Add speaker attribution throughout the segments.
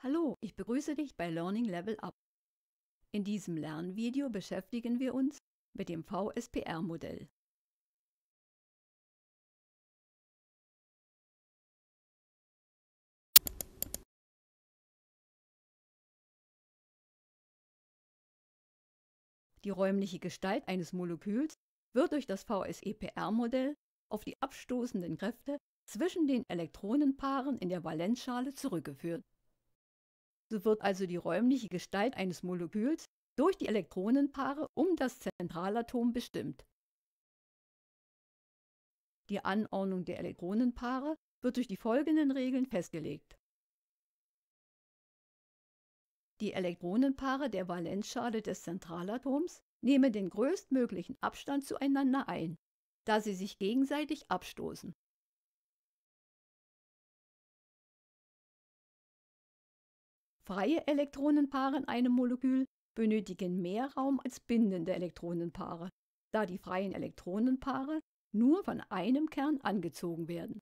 Speaker 1: Hallo, ich begrüße dich bei Learning Level Up. In diesem Lernvideo beschäftigen wir uns mit dem VSPR-Modell. Die räumliche Gestalt eines Moleküls wird durch das VSEPR-Modell auf die abstoßenden Kräfte zwischen den Elektronenpaaren in der Valenzschale zurückgeführt. So wird also die räumliche Gestalt eines Moleküls durch die Elektronenpaare um das Zentralatom bestimmt. Die Anordnung der Elektronenpaare wird durch die folgenden Regeln festgelegt. Die Elektronenpaare der Valenzschale des Zentralatoms nehmen den größtmöglichen Abstand zueinander ein da sie sich gegenseitig abstoßen. Freie Elektronenpaare in einem Molekül benötigen mehr Raum als bindende Elektronenpaare, da die freien Elektronenpaare nur von einem Kern angezogen werden.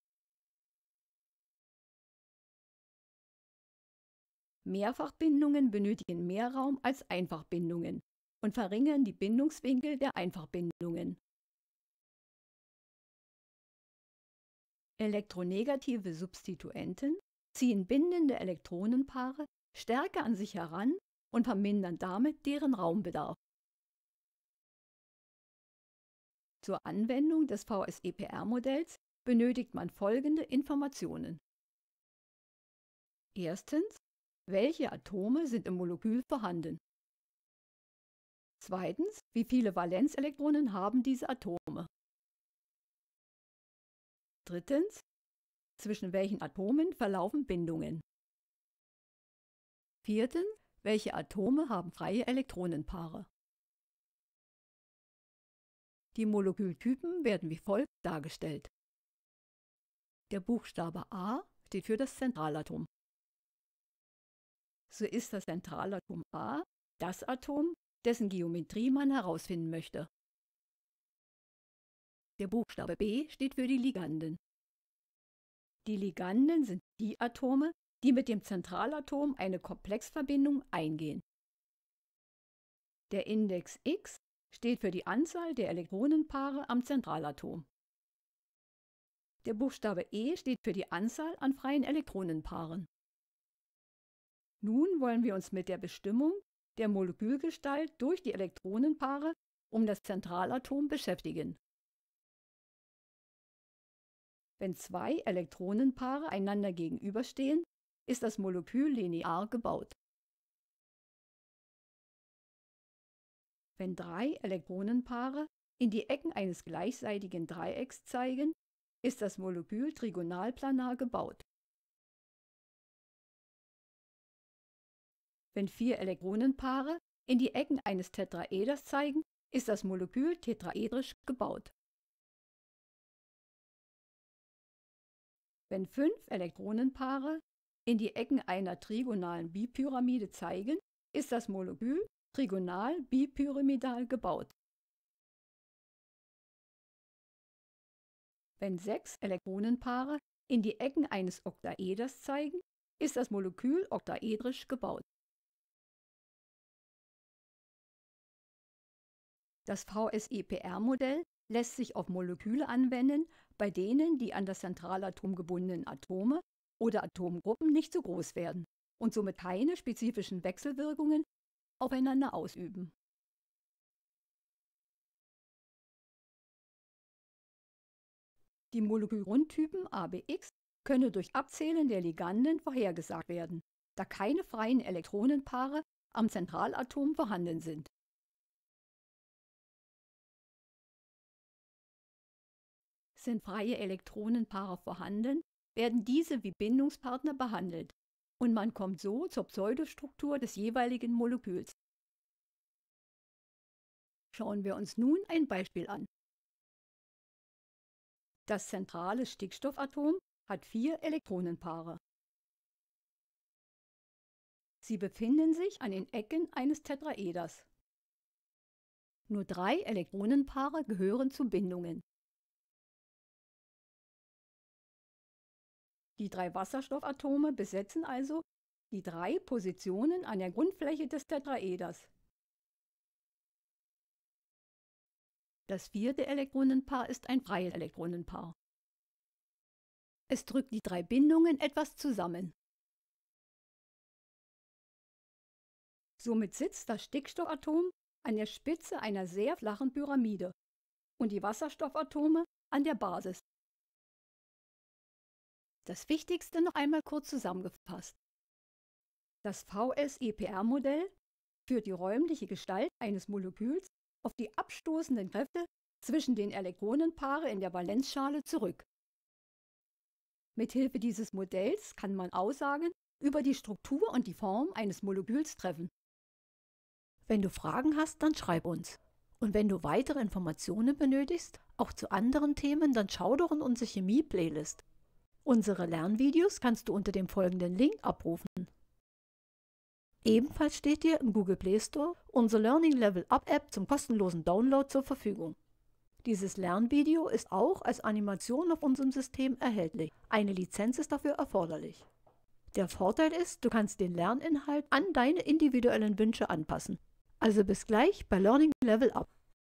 Speaker 1: Mehrfachbindungen benötigen mehr Raum als Einfachbindungen und verringern die Bindungswinkel der Einfachbindungen Elektronegative Substituenten ziehen bindende Elektronenpaare stärker an sich heran und vermindern damit deren Raumbedarf. Zur Anwendung des VSEPR-Modells benötigt man folgende Informationen. Erstens, welche Atome sind im Molekül vorhanden? Zweitens, wie viele Valenzelektronen haben diese Atome? Drittens. Zwischen welchen Atomen verlaufen Bindungen? Viertens. Welche Atome haben freie Elektronenpaare? Die Molekültypen werden wie folgt dargestellt. Der Buchstabe A steht für das Zentralatom. So ist das Zentralatom A das Atom, dessen Geometrie man herausfinden möchte. Der Buchstabe B steht für die Liganden. Die Liganden sind die Atome, die mit dem Zentralatom eine Komplexverbindung eingehen. Der Index X steht für die Anzahl der Elektronenpaare am Zentralatom. Der Buchstabe E steht für die Anzahl an freien Elektronenpaaren. Nun wollen wir uns mit der Bestimmung der Molekülgestalt durch die Elektronenpaare um das Zentralatom beschäftigen. Wenn zwei Elektronenpaare einander gegenüberstehen, ist das Molekül linear gebaut. Wenn drei Elektronenpaare in die Ecken eines gleichseitigen Dreiecks zeigen, ist das Molekül trigonalplanar gebaut. Wenn vier Elektronenpaare in die Ecken eines Tetraeders zeigen, ist das Molekül tetraedrisch gebaut. Wenn fünf Elektronenpaare in die Ecken einer trigonalen Bipyramide zeigen, ist das Molekül trigonal bipyramidal gebaut. Wenn sechs Elektronenpaare in die Ecken eines Oktaeders zeigen, ist das Molekül oktaedrisch gebaut. Das VSEPR-Modell lässt sich auf Moleküle anwenden, bei denen die an das Zentralatom gebundenen Atome oder Atomgruppen nicht zu groß werden und somit keine spezifischen Wechselwirkungen aufeinander ausüben. Die Molekülgrundtypen ABX können durch Abzählen der Liganden vorhergesagt werden, da keine freien Elektronenpaare am Zentralatom vorhanden sind. sind freie Elektronenpaare vorhanden, werden diese wie Bindungspartner behandelt und man kommt so zur Pseudostruktur des jeweiligen Moleküls. Schauen wir uns nun ein Beispiel an. Das zentrale Stickstoffatom hat vier Elektronenpaare. Sie befinden sich an den Ecken eines Tetraeders. Nur drei Elektronenpaare gehören zu Bindungen. Die drei Wasserstoffatome besetzen also die drei Positionen an der Grundfläche des Tetraeders. Das vierte Elektronenpaar ist ein freies Elektronenpaar. Es drückt die drei Bindungen etwas zusammen. Somit sitzt das Stickstoffatom an der Spitze einer sehr flachen Pyramide und die Wasserstoffatome an der Basis das Wichtigste noch einmal kurz zusammengefasst. Das vsepr modell führt die räumliche Gestalt eines Moleküls auf die abstoßenden Kräfte zwischen den Elektronenpaare in der Valenzschale zurück. Mithilfe dieses Modells kann man Aussagen über die Struktur und die Form eines Moleküls treffen. Wenn du Fragen hast, dann schreib uns. Und wenn du weitere Informationen benötigst, auch zu anderen Themen, dann schau doch in unsere Chemie-Playlist. Unsere Lernvideos kannst du unter dem folgenden Link abrufen. Ebenfalls steht dir im Google Play Store unsere Learning Level Up App zum kostenlosen Download zur Verfügung. Dieses Lernvideo ist auch als Animation auf unserem System erhältlich. Eine Lizenz ist dafür erforderlich. Der Vorteil ist, du kannst den Lerninhalt an deine individuellen Wünsche anpassen. Also bis gleich bei Learning Level Up.